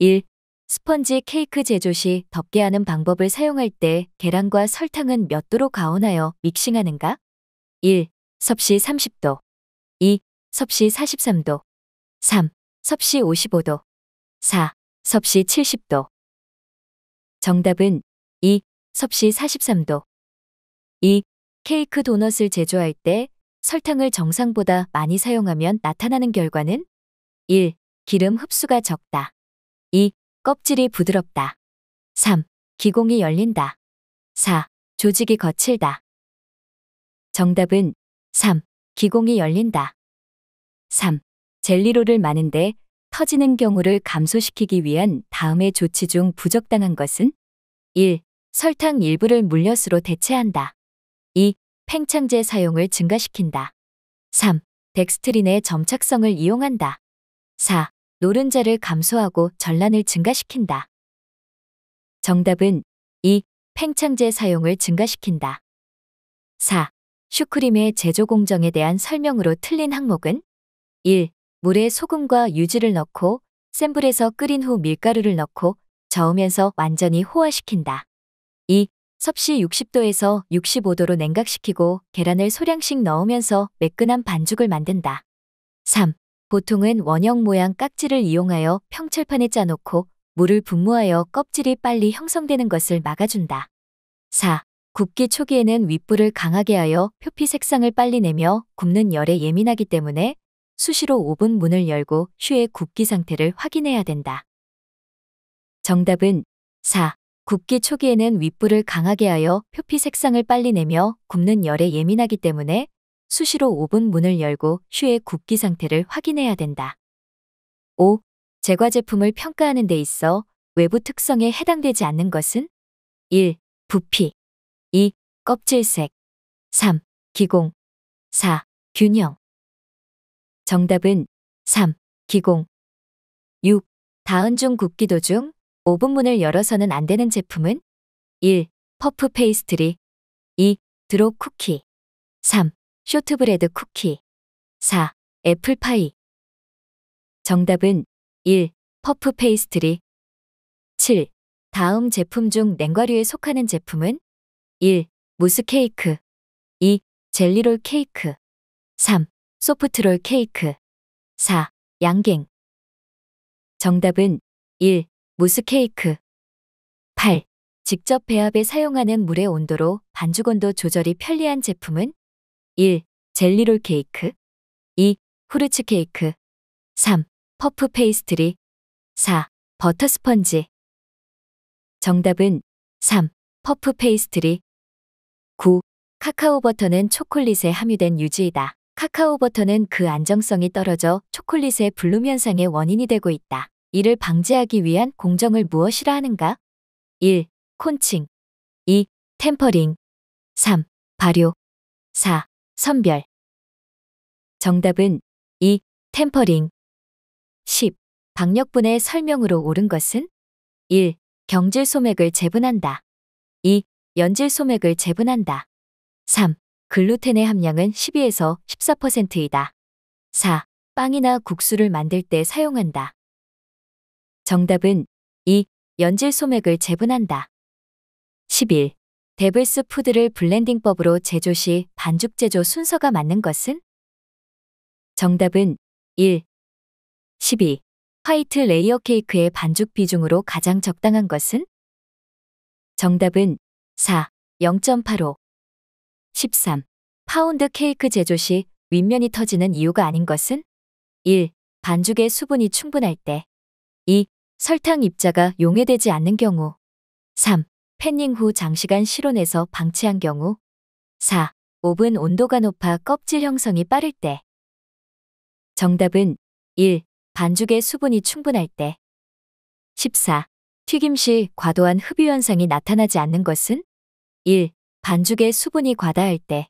1. 스펀지 케이크 제조 시 덮게 하는 방법을 사용할 때 계란과 설탕은 몇 도로 가온하여 믹싱하는가? 1. 섭씨 30도 2. 섭씨 43도 3. 섭씨 55도 4. 섭씨 70도 정답은 2. 섭씨 43도 2. 케이크 도넛을 제조할 때 설탕을 정상보다 많이 사용하면 나타나는 결과는 1. 기름 흡수가 적다 껍질이 부드럽다. 3. 기공이 열린다. 4. 조직이 거칠다. 정답은 3. 기공이 열린다. 3. 젤리로를 마는데 터지는 경우를 감소시키기 위한 다음의 조치 중 부적당한 것은 1. 설탕 일부를 물엿으로 대체한다. 2. 팽창제 사용을 증가시킨다. 3. 덱스트린의 점착성을 이용한다. 4. 노른자를 감소하고 전란을 증가시킨다. 정답은 2. 팽창제 사용을 증가시킨다. 4. 슈크림의 제조 공정에 대한 설명으로 틀린 항목은 1. 물에 소금과 유지를 넣고 센 불에서 끓인 후 밀가루를 넣고 저으면서 완전히 호화시킨다. 2. 섭씨 60도에서 65도로 냉각시키고 계란을 소량씩 넣으면서 매끈한 반죽을 만든다. 3. 보통은 원형 모양 깍지를 이용하여 평철판에 짜놓고 물을 분무하여 껍질이 빨리 형성되는 것을 막아준다. 4. 굽기 초기에는 윗불을 강하게 하여 표피 색상을 빨리 내며 굽는 열에 예민하기 때문에 수시로 5분 문을 열고 슈의 굽기 상태를 확인해야 된다. 정답은 4. 굽기 초기에는 윗불을 강하게 하여 표피 색상을 빨리 내며 굽는 열에 예민하기 때문에 수시로 5분 문을 열고 슈의 굽기 상태를 확인해야 된다. 5. 제과 제품을 평가하는 데 있어 외부 특성에 해당되지 않는 것은 1. 부피 2. 껍질색 3. 기공 4. 균형 정답은 3. 기공 6. 다은 중 굽기 도중 5분 문을 열어서는 안 되는 제품은 1. 퍼프 페이스트리 2. 드롭 쿠키 3. 쇼트브레드 쿠키 4. 애플파이 정답은 1. 퍼프 페이스트리 7. 다음 제품 중 냉과류에 속하는 제품은 1. 무스 케이크 2. 젤리롤 케이크 3. 소프트롤 케이크 4. 양갱 정답은 1. 무스 케이크 8. 직접 배합에 사용하는 물의 온도로 반죽 온도 조절이 편리한 제품은 1. 젤리롤 케이크 2. 후르츠 케이크 3. 퍼프 페이스트리 4. 버터 스펀지 정답은 3. 퍼프 페이스트리 9. 카카오 버터는 초콜릿에 함유된 유지이다. 카카오 버터는 그 안정성이 떨어져 초콜릿의 블룸 현상의 원인이 되고 있다. 이를 방지하기 위한 공정을 무엇이라 하는가? 1. 콘칭 2. 템퍼링 3. 발효 4. 선별. 정답은 2. 템퍼링. 10. 박력분의 설명으로 옳은 것은 1. 경질 소맥을 재분한다. 2. 연질 소맥을 재분한다. 3. 글루텐의 함량은 12에서 14%이다. 4. 빵이나 국수를 만들 때 사용한다. 정답은 2. 연질 소맥을 재분한다. 11. 데블스 푸드를 블렌딩법으로 제조 시 반죽 제조 순서가 맞는 것은? 정답은 1. 12. 화이트 레이어 케이크의 반죽 비중으로 가장 적당한 것은? 정답은 4. 0.85. 13. 파운드 케이크 제조 시 윗면이 터지는 이유가 아닌 것은? 1. 반죽의 수분이 충분할 때. 2. 설탕 입자가 용해되지 않는 경우. 3. 팬닝 후 장시간 실온에서 방치한 경우 4. 오븐 온도가 높아 껍질 형성이 빠를 때 정답은 1. 반죽의 수분이 충분할 때 14. 튀김 시 과도한 흡유 현상이 나타나지 않는 것은 1. 반죽의 수분이 과다할 때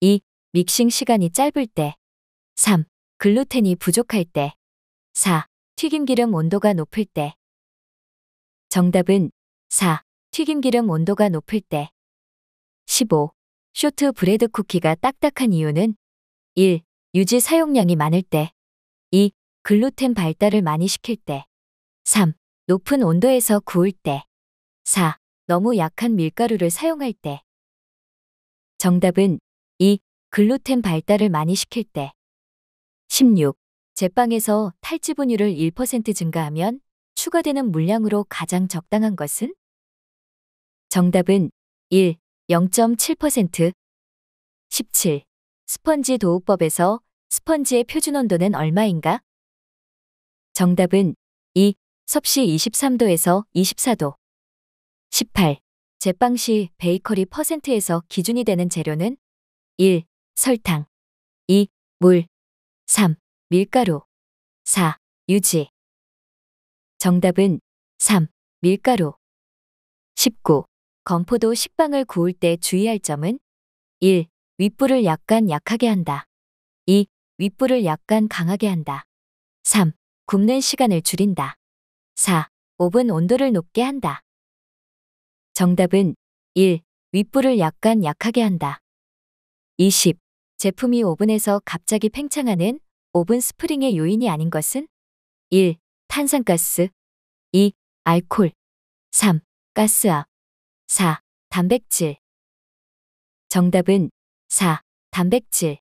2. 믹싱 시간이 짧을 때 3. 글루텐이 부족할 때 4. 튀김 기름 온도가 높을 때 정답은 4. 튀김기름 온도가 높을 때 15. 쇼트 브레드 쿠키가 딱딱한 이유는 1. 유지 사용량이 많을 때 2. 글루텐 발달을 많이 시킬 때 3. 높은 온도에서 구울 때 4. 너무 약한 밀가루를 사용할 때 정답은 2. 글루텐 발달을 많이 시킬 때 16. 제빵에서 탈지 분유를 1% 증가하면 추가되는 물량으로 가장 적당한 것은? 정답은 1. 0.7% 17. 스펀지 도우법에서 스펀지의 표준 온도는 얼마인가? 정답은 2. 섭씨 23도에서 24도 18. 제빵 시 베이커리 퍼센트에서 기준이 되는 재료는 1. 설탕 2. 물 3. 밀가루 4. 유지 정답은 3. 밀가루 19. 건포도 식빵을 구울 때 주의할 점은 1. 윗불을 약간 약하게 한다. 2. 윗불을 약간 강하게 한다. 3. 굽는 시간을 줄인다. 4. 오븐 온도를 높게 한다. 정답은 1. 윗불을 약간 약하게 한다. 20. 제품이 오븐에서 갑자기 팽창하는 오븐 스프링의 요인이 아닌 것은 1. 탄산가스 2. 알콜 3. 가스압 4. 단백질. 정답은 4. 단백질.